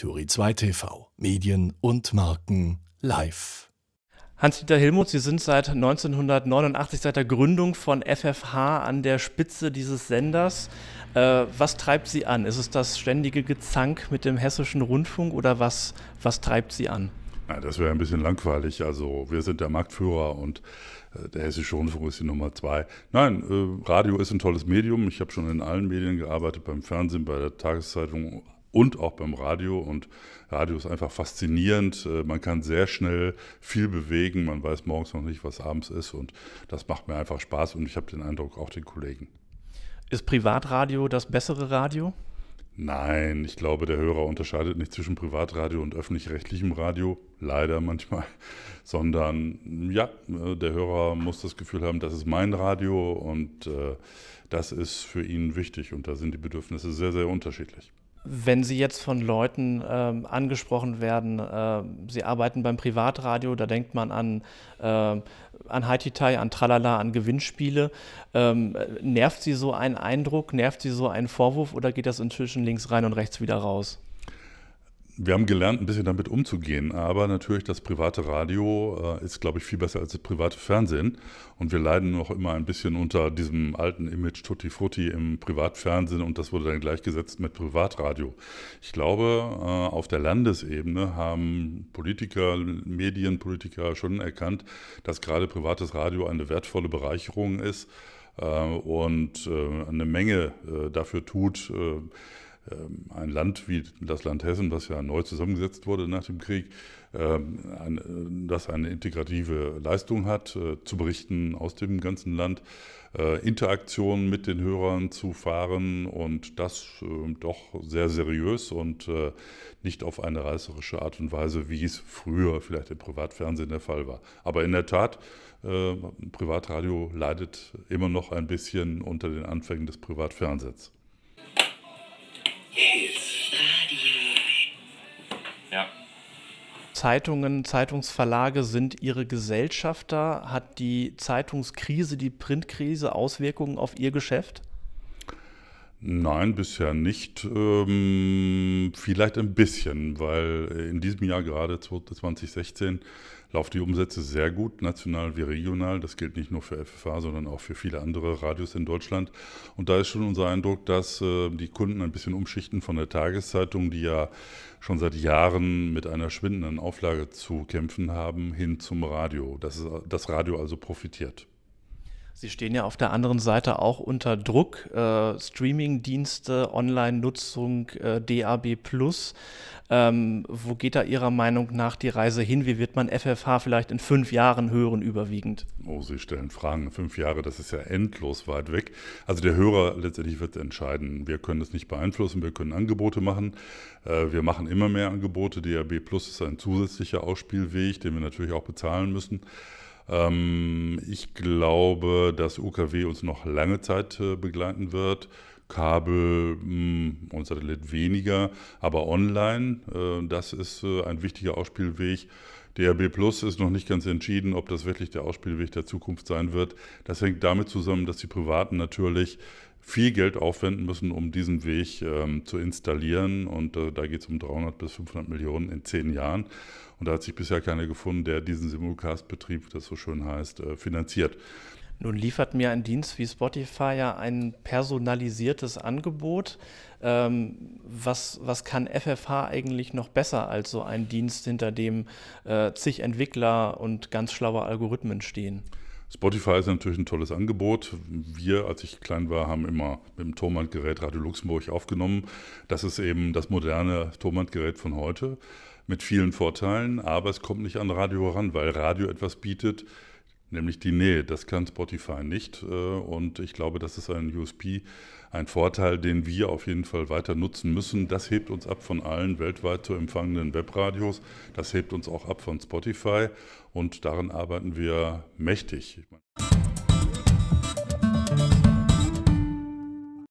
Turi 2 TV, Medien und Marken live. Hans-Dieter Hilmuth, Sie sind seit 1989, seit der Gründung von FFH an der Spitze dieses Senders. Äh, was treibt Sie an? Ist es das ständige Gezank mit dem hessischen Rundfunk oder was, was treibt Sie an? Na, das wäre ein bisschen langweilig. Also wir sind der Marktführer und äh, der hessische Rundfunk ist die Nummer zwei. Nein, äh, Radio ist ein tolles Medium. Ich habe schon in allen Medien gearbeitet, beim Fernsehen, bei der Tageszeitung, und auch beim Radio. Und Radio ist einfach faszinierend. Äh, man kann sehr schnell viel bewegen. Man weiß morgens noch nicht, was abends ist. Und das macht mir einfach Spaß. Und ich habe den Eindruck, auch den Kollegen. Ist Privatradio das bessere Radio? Nein, ich glaube, der Hörer unterscheidet nicht zwischen Privatradio und öffentlich-rechtlichem Radio, leider manchmal, sondern ja, äh, der Hörer muss das Gefühl haben, das ist mein Radio und äh, das ist für ihn wichtig und da sind die Bedürfnisse sehr, sehr unterschiedlich. Wenn Sie jetzt von Leuten ähm, angesprochen werden, äh, Sie arbeiten beim Privatradio, da denkt man an, äh, an Haititai, an Tralala, an Gewinnspiele. Ähm, nervt Sie so ein Eindruck, nervt Sie so ein Vorwurf oder geht das inzwischen links rein und rechts wieder raus? wir haben gelernt, ein bisschen damit umzugehen, aber natürlich das private Radio äh, ist, glaube ich, viel besser als das private Fernsehen. Und wir leiden noch immer ein bisschen unter diesem alten Image Tutti Frutti im Privatfernsehen und das wurde dann gleichgesetzt mit Privatradio. Ich glaube, äh, auf der Landesebene haben Politiker, Medienpolitiker schon erkannt, dass gerade privates Radio eine wertvolle Bereicherung ist äh, und äh, eine Menge äh, dafür tut äh, ähm, ein Land wie das Land Hessen, das ja neu zusammengesetzt wurde nach dem Krieg, ähm, äh, das eine integrative Leistung hat, äh, zu berichten aus dem ganzen Land, äh, Interaktionen mit den Hörern zu fahren und das ähm, doch sehr seriös und nicht auf eine reißerische Art und Weise, wie es früher vielleicht im Privatfernsehen der Fall war. Aber in der Tat, Privatradio leidet immer noch ein bisschen unter den Anfängen des Privatfernsehens. Yes, Radio. Ja. Zeitungen, Zeitungsverlage sind ihre Gesellschafter. Hat die Zeitungskrise, die Printkrise Auswirkungen auf ihr Geschäft? Nein, bisher nicht. Ähm, vielleicht ein bisschen, weil in diesem Jahr gerade 2016 laufen die Umsätze sehr gut, national wie regional. Das gilt nicht nur für FFH, sondern auch für viele andere Radios in Deutschland. Und da ist schon unser Eindruck, dass äh, die Kunden ein bisschen umschichten von der Tageszeitung, die ja schon seit Jahren mit einer schwindenden Auflage zu kämpfen haben, hin zum Radio. dass das Radio also profitiert. Sie stehen ja auf der anderen Seite auch unter Druck. Äh, Streaming-Dienste, Online-Nutzung, äh, DAB. Ähm, wo geht da Ihrer Meinung nach die Reise hin? Wie wird man FFH vielleicht in fünf Jahren hören, überwiegend? Oh, Sie stellen Fragen. Fünf Jahre, das ist ja endlos weit weg. Also der Hörer letztendlich wird entscheiden. Wir können es nicht beeinflussen, wir können Angebote machen. Äh, wir machen immer mehr Angebote. DAB ist ein zusätzlicher Ausspielweg, den wir natürlich auch bezahlen müssen. Ähm, ich glaube, dass UKW uns noch lange Zeit äh, begleiten wird. Kabel hm, und Satellit weniger, aber online, äh, das ist äh, ein wichtiger Ausspielweg. DRB Plus ist noch nicht ganz entschieden, ob das wirklich der Ausspielweg der Zukunft sein wird. Das hängt damit zusammen, dass die Privaten natürlich viel Geld aufwenden müssen, um diesen Weg ähm, zu installieren. Und äh, da geht es um 300 bis 500 Millionen in zehn Jahren. Und da hat sich bisher keiner gefunden, der diesen Simulcast-Betrieb, das so schön heißt, äh, finanziert. Nun liefert mir ein Dienst wie Spotify ja ein personalisiertes Angebot. Ähm, was, was kann FFH eigentlich noch besser als so ein Dienst, hinter dem äh, zig Entwickler und ganz schlaue Algorithmen stehen? Spotify ist natürlich ein tolles Angebot. Wir, als ich klein war, haben immer mit dem Turmhandgerät Radio Luxemburg aufgenommen. Das ist eben das moderne Turmhandgerät von heute mit vielen Vorteilen, aber es kommt nicht an Radio ran, weil Radio etwas bietet, nämlich die Nähe. Das kann Spotify nicht. Äh, und ich glaube, das ist ein USP, ein Vorteil, den wir auf jeden Fall weiter nutzen müssen. Das hebt uns ab von allen weltweit zu empfangenden Webradios. Das hebt uns auch ab von Spotify. Und daran arbeiten wir mächtig.